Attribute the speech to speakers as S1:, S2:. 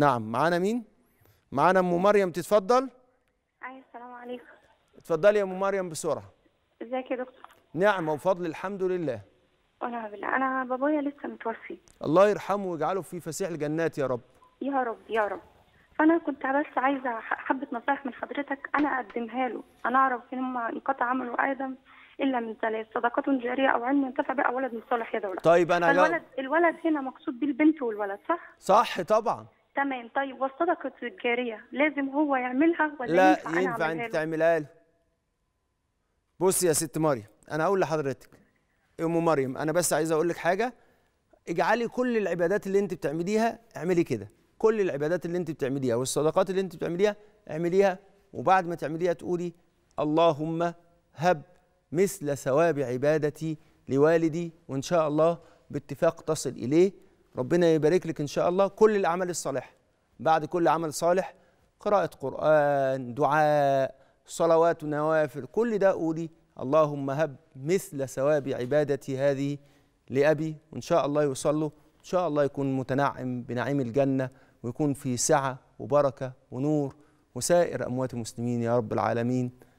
S1: نعم معانا مين معانا ام مريم تتفضل
S2: ايوه السلام عليكم
S1: اتفضلي يا ام مريم بسرعه ازيك يا دكتور نعمه وفضل الحمد لله
S2: ونعم بالله انا بابايا لسه متوفي
S1: الله يرحمه ويجعله في فسيح الجنات يا رب
S2: يا رب يا رب فانا كنت بس عايزه حبه نصايح من حضرتك انا اقدمها له انا اعرف ان هم انقطع عمل ادم الا من ثلاث صدقات جاريه او علم ينتفع بها ولد من صالح يدعو له طيب انا الولد الولد هنا مقصود بيه البنت والولد صح
S1: صح طبعا
S2: تمام طيب والصدقة الجارية لازم هو يعملها ولا لا ينفع, أنا ينفع أنت
S1: تعملها له؟ بصي يا ست مريم أنا اقول لحضرتك أم مريم أنا بس عايز أقول لك حاجة اجعلي كل العبادات اللي أنت بتعمليها اعملي كده كل العبادات اللي أنت بتعمليها والصدقات اللي أنت بتعمليها اعمليها وبعد ما تعمليها تقولي اللهم هب مثل ثواب عبادتي لوالدي وإن شاء الله باتفاق تصل إليه ربنا يبارك لك ان شاء الله كل الاعمال الصالحه بعد كل عمل صالح قراءه قران دعاء صلوات ونوافل كل ده قولي اللهم هب مثل ثواب عبادتي هذه لابي وان شاء الله يوصله ان شاء الله يكون متنعم بنعيم الجنه ويكون في سعه وبركه ونور وسائر اموات المسلمين يا رب العالمين